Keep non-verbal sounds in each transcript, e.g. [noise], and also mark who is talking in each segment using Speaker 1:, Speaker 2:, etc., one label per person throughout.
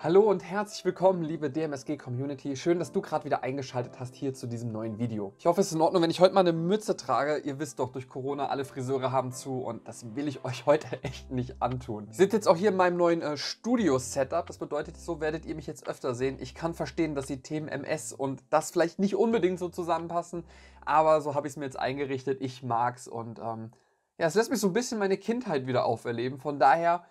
Speaker 1: Hallo und herzlich willkommen, liebe DMSG-Community. Schön, dass du gerade wieder eingeschaltet hast hier zu diesem neuen Video. Ich hoffe, es ist in Ordnung, wenn ich heute mal eine Mütze trage. Ihr wisst doch, durch Corona alle Friseure haben zu und das will ich euch [laughs] heute echt nicht antun. Ich sitze jetzt auch hier in meinem neuen äh, Studio-Setup. Das bedeutet, so werdet ihr mich jetzt öfter sehen. Ich kann verstehen, dass die Themen MS und das vielleicht nicht unbedingt so zusammenpassen, aber so habe ich es mir jetzt eingerichtet. Ich mag's und ähm, ja, es lässt mich so ein bisschen meine Kindheit wieder auferleben. Von daher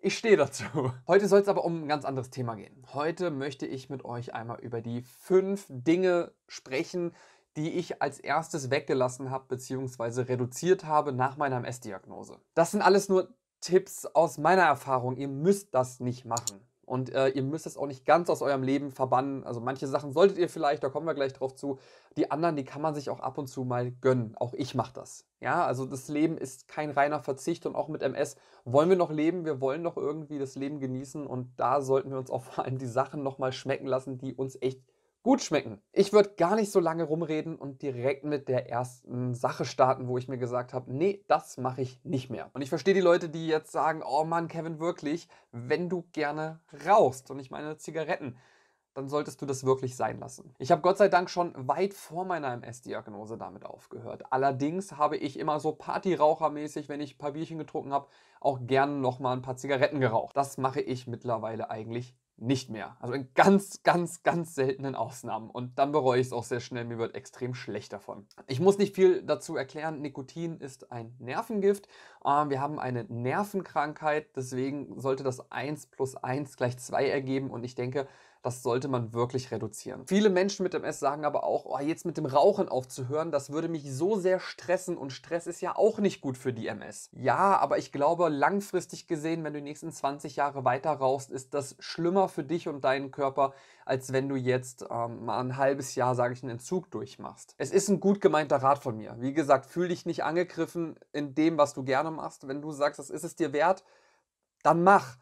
Speaker 1: ich stehe dazu. [laughs] Heute soll es aber um ein ganz anderes Thema gehen. Heute möchte ich mit euch einmal über die fünf Dinge sprechen, die ich als erstes weggelassen habe bzw. reduziert habe nach meiner MS-Diagnose. Das sind alles nur Tipps aus meiner Erfahrung. Ihr müsst das nicht machen. Und äh, ihr müsst es auch nicht ganz aus eurem Leben verbannen. Also manche Sachen solltet ihr vielleicht, da kommen wir gleich drauf zu. Die anderen, die kann man sich auch ab und zu mal gönnen. Auch ich mache das. Ja, also das Leben ist kein reiner Verzicht und auch mit MS wollen wir noch leben. Wir wollen noch irgendwie das Leben genießen und da sollten wir uns auch vor allem die Sachen nochmal schmecken lassen, die uns echt gut schmecken. Ich würde gar nicht so lange rumreden und direkt mit der ersten Sache starten, wo ich mir gesagt habe, nee, das mache ich nicht mehr. Und ich verstehe die Leute, die jetzt sagen, oh Mann, Kevin, wirklich, wenn du gerne rauchst und ich meine Zigaretten, dann solltest du das wirklich sein lassen. Ich habe Gott sei Dank schon weit vor meiner MS-Diagnose damit aufgehört. Allerdings habe ich immer so Partyrauchermäßig, wenn ich ein paar Bierchen getrunken habe, auch gern nochmal ein paar Zigaretten geraucht. Das mache ich mittlerweile eigentlich nicht mehr. Also in ganz, ganz, ganz seltenen Ausnahmen. Und dann bereue ich es auch sehr schnell. Mir wird extrem schlecht davon. Ich muss nicht viel dazu erklären. Nikotin ist ein Nervengift. Ähm, wir haben eine Nervenkrankheit. Deswegen sollte das 1 plus 1 gleich 2 ergeben. Und ich denke, das sollte man wirklich reduzieren. Viele Menschen mit MS sagen aber auch, oh, jetzt mit dem Rauchen aufzuhören, das würde mich so sehr stressen und Stress ist ja auch nicht gut für die MS. Ja, aber ich glaube, langfristig gesehen, wenn du die nächsten 20 Jahre weiter rauchst, ist das schlimmer für dich und deinen Körper, als wenn du jetzt ähm, mal ein halbes Jahr, sage ich, einen Entzug durchmachst. Es ist ein gut gemeinter Rat von mir. Wie gesagt, fühl dich nicht angegriffen in dem, was du gerne machst. Wenn du sagst, das ist es dir wert, dann mach.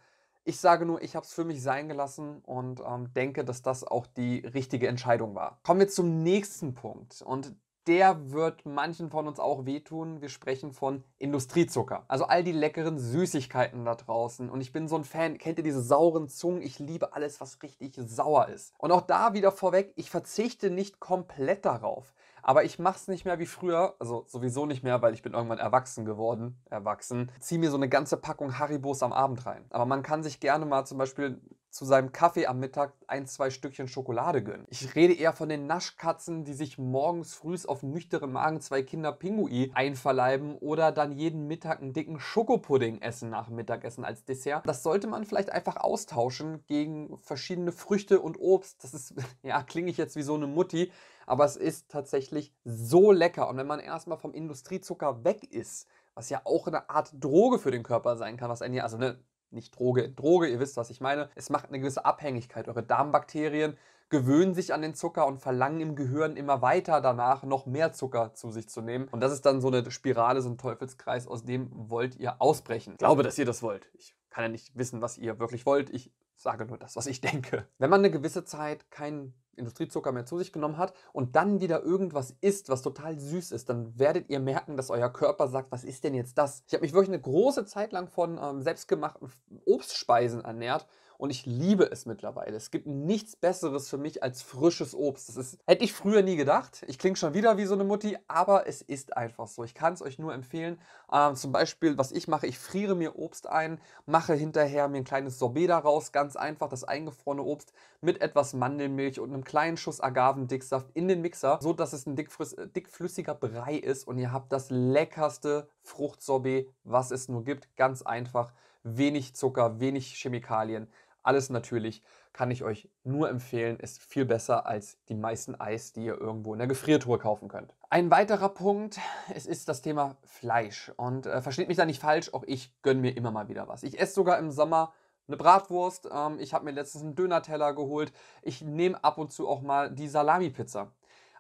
Speaker 1: Ich sage nur, ich habe es für mich sein gelassen und ähm, denke, dass das auch die richtige Entscheidung war. Kommen wir zum nächsten Punkt und der wird manchen von uns auch wehtun. Wir sprechen von Industriezucker. Also all die leckeren Süßigkeiten da draußen. Und ich bin so ein Fan. Kennt ihr diese sauren Zungen? Ich liebe alles, was richtig sauer ist. Und auch da wieder vorweg, ich verzichte nicht komplett darauf. Aber ich mach's nicht mehr wie früher, also sowieso nicht mehr, weil ich bin irgendwann erwachsen geworden, erwachsen. Zieh mir so eine ganze Packung Haribos am Abend rein. Aber man kann sich gerne mal zum Beispiel zu seinem Kaffee am Mittag ein, zwei Stückchen Schokolade gönnen. Ich rede eher von den Naschkatzen, die sich morgens frühs auf nüchternen Magen zwei Kinder Pingui einverleiben oder dann jeden Mittag einen dicken Schokopudding essen nach Mittagessen als Dessert. Das sollte man vielleicht einfach austauschen gegen verschiedene Früchte und Obst. Das ist, [laughs] ja, klinge ich jetzt wie so eine Mutti, aber es ist tatsächlich so lecker. Und wenn man erstmal vom Industriezucker weg ist, was ja auch eine Art Droge für den Körper sein kann, was einen ja, also ne, nicht Droge in Droge, ihr wisst, was ich meine. Es macht eine gewisse Abhängigkeit. Eure Darmbakterien gewöhnen sich an den Zucker und verlangen im Gehirn immer weiter danach, noch mehr Zucker zu sich zu nehmen. Und das ist dann so eine Spirale, so ein Teufelskreis, aus dem wollt ihr ausbrechen. Ich glaube, dass ihr das wollt. Ich kann ja nicht wissen, was ihr wirklich wollt. Ich sage nur das, was ich denke. Wenn man eine gewisse Zeit keinen Industriezucker mehr zu sich genommen hat und dann wieder irgendwas isst, was total süß ist, dann werdet ihr merken, dass euer Körper sagt, was ist denn jetzt das? Ich habe mich wirklich eine große Zeit lang von ähm, selbstgemachten Obstspeisen ernährt und ich liebe es mittlerweile. Es gibt nichts Besseres für mich als frisches Obst. Das ist, hätte ich früher nie gedacht. Ich klinge schon wieder wie so eine Mutti, aber es ist einfach so. Ich kann es euch nur empfehlen. Ähm, zum Beispiel, was ich mache, ich friere mir Obst ein, mache hinterher mir ein kleines Sorbet daraus, ganz einfach das eingefrorene Obst mit etwas Mandelmilch und einem kleinen Schuss Agavendicksaft in den Mixer, so dass es ein äh, dickflüssiger Brei ist und ihr habt das leckerste Fruchtsorbet, was es nur gibt. Ganz einfach, wenig Zucker, wenig Chemikalien. Alles natürlich kann ich euch nur empfehlen, ist viel besser als die meisten Eis, die ihr irgendwo in der Gefriertruhe kaufen könnt. Ein weiterer Punkt, es ist das Thema Fleisch. Und äh, versteht mich da nicht falsch, auch ich gönne mir immer mal wieder was. Ich esse sogar im Sommer eine Bratwurst, ähm, ich habe mir letztens einen Dönerteller geholt, ich nehme ab und zu auch mal die Salami-Pizza.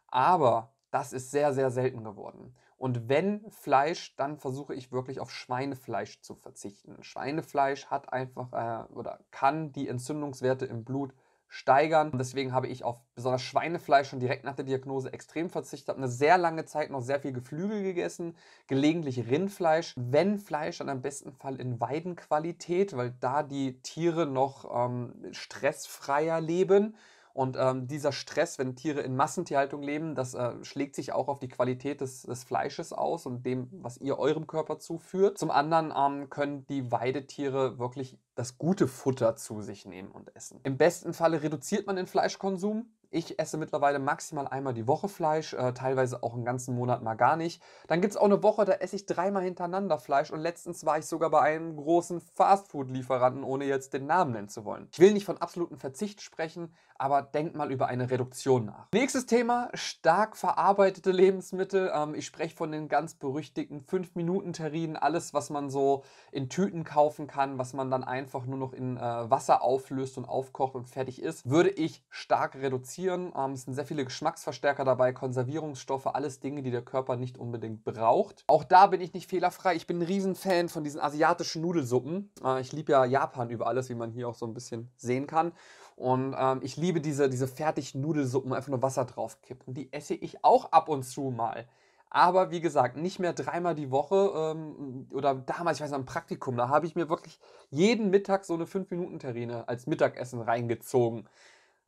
Speaker 1: Aber das ist sehr, sehr selten geworden. Und wenn Fleisch, dann versuche ich wirklich auf Schweinefleisch zu verzichten. Schweinefleisch hat einfach äh, oder kann die Entzündungswerte im Blut steigern. Deswegen habe ich auf besonders Schweinefleisch schon direkt nach der Diagnose extrem verzichtet, habe eine sehr lange Zeit noch sehr viel Geflügel gegessen, gelegentlich Rindfleisch. Wenn Fleisch, dann am besten Fall in Weidenqualität, weil da die Tiere noch ähm, stressfreier leben. Und ähm, dieser Stress, wenn Tiere in Massentierhaltung leben, das äh, schlägt sich auch auf die Qualität des, des, Fleisches aus und dem, was ihr eurem Körper zuführt. Zum anderen ähm, können die Weidetiere wirklich das gute Futter zu sich nehmen und essen. Im besten Falle reduziert man den Fleischkonsum. Ich esse mittlerweile maximal einmal die Woche Fleisch, äh, teilweise auch einen ganzen Monat mal gar nicht. Dann gibt es auch eine Woche, da esse ich dreimal hintereinander Fleisch und letztens war ich sogar bei einem großen Fastfood-Lieferanten, ohne jetzt den Namen nennen zu wollen. Ich will nicht von absolutem Verzicht sprechen, aber denkt mal über eine Reduktion nach. Nächstes Thema, stark verarbeitete Lebensmittel. Ähm, ich spreche von den ganz berüchtigten 5-Minuten-Terrinen, alles, was man so in Tüten kaufen kann, was man dann einfach einfach nur noch in äh, Wasser auflöst und aufkocht und fertig ist, würde ich stark reduzieren. Ähm, es sind sehr viele Geschmacksverstärker dabei, Konservierungsstoffe, alles Dinge, die der Körper nicht unbedingt braucht. Auch da bin ich nicht fehlerfrei. Ich bin ein Riesenfan von diesen asiatischen Nudelsuppen. Äh, ich liebe ja Japan über alles, wie man hier auch so ein bisschen sehen kann. Und ähm, ich liebe diese, diese fertigen Nudelsuppen, einfach nur Wasser draufkippt. Und die esse ich auch ab und zu mal. Aber wie gesagt, nicht mehr dreimal die Woche ähm, oder damals, ich weiß noch, am Praktikum, da habe ich mir wirklich jeden Mittag so eine 5-Minuten-Terrine als Mittagessen reingezogen.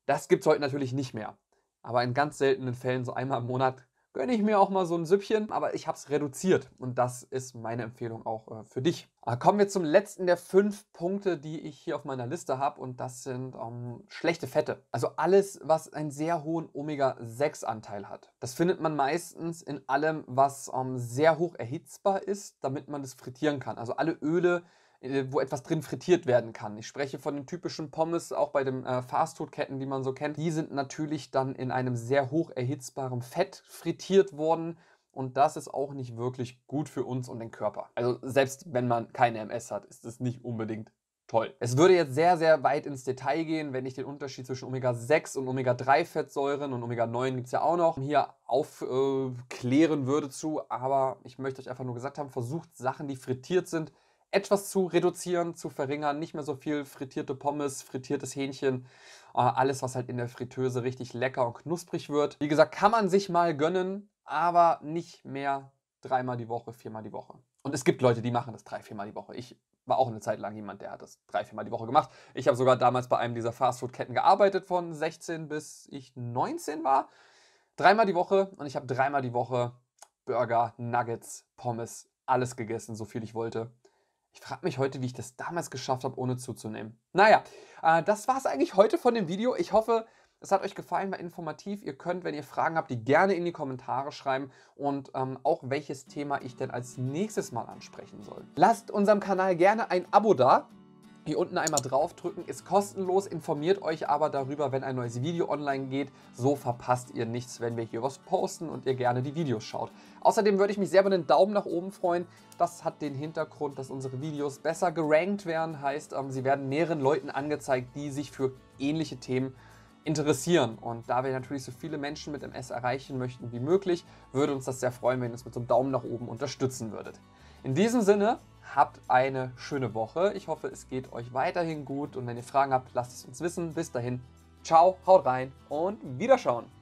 Speaker 1: Das gibt es heute natürlich nicht mehr. Aber in ganz seltenen Fällen, so einmal im Monat, gönne ich mir auch mal so ein Süppchen, aber ich habe es reduziert und das ist meine Empfehlung auch äh, für dich. Aber ah, kommen wir zum letzten der fünf Punkte, die ich hier auf meiner Liste habe und das sind ähm, schlechte Fette. Also alles, was einen sehr hohen Omega-6-Anteil hat. Das findet man meistens in allem, was ähm, sehr hoch erhitzbar ist, damit man das frittieren kann. Also alle Öle, äh, wo etwas drin frittiert werden kann. Ich spreche von den typischen Pommes, auch bei den äh, Fastfood-Ketten, die man so kennt. Die sind natürlich dann in einem sehr hoch erhitzbaren Fett frittiert worden. Und das ist auch nicht wirklich gut für uns und den Körper. Also selbst wenn man keine MS hat, ist es nicht unbedingt toll. Es würde jetzt sehr, sehr weit ins Detail gehen, wenn ich den Unterschied zwischen Omega-6 und Omega-3-Fettsäuren und Omega-9 gibt es ja auch noch hier aufklären äh, würde zu. Aber ich möchte euch einfach nur gesagt haben, versucht Sachen, die frittiert sind, etwas zu reduzieren, zu verringern. Nicht mehr so viel frittierte Pommes, frittiertes Hähnchen, äh, alles, was halt in der Fritteuse richtig lecker und knusprig wird. Wie gesagt, kann man sich mal gönnen, aber nicht mehr dreimal die Woche, viermal die Woche. Und es gibt Leute, die machen das drei, viermal die Woche. Ich war auch eine Zeit lang jemand, der hat das drei, viermal die Woche gemacht. Ich habe sogar damals bei einem dieser Fastfood-Ketten gearbeitet, von 16 bis ich 19 war. Dreimal die Woche und ich habe dreimal die Woche Burger, Nuggets, Pommes, alles gegessen, so viel ich wollte. Ich frage mich heute, wie ich das damals geschafft habe, ohne zuzunehmen. Naja, äh, das war es eigentlich heute von dem Video. Ich hoffe, es hat euch gefallen, war informativ. Ihr könnt, wenn ihr Fragen habt, die gerne in die Kommentare schreiben und ähm, auch welches Thema ich denn als nächstes Mal ansprechen soll. Lasst unserem Kanal gerne ein Abo da hier unten einmal draufdrücken, ist kostenlos, informiert euch aber darüber, wenn ein neues Video online geht. So verpasst ihr nichts, wenn wir hier was posten und ihr gerne die Videos schaut. Außerdem würde ich mich sehr über einen Daumen nach oben freuen. Das hat den Hintergrund, dass unsere Videos besser gerankt werden, heißt, ähm, sie werden mehreren Leuten angezeigt, die sich für ähnliche Themen interessieren. Und da wir natürlich so viele Menschen mit MS erreichen möchten wie möglich, würde uns das sehr freuen, wenn ihr uns mit so einem Daumen nach oben unterstützen würdet. In diesem Sinne, habt eine schöne Woche. Ich hoffe, es geht euch weiterhin gut und wenn ihr Fragen habt, lasst es uns wissen. Bis dahin, ciao, haut rein und wiederschauen.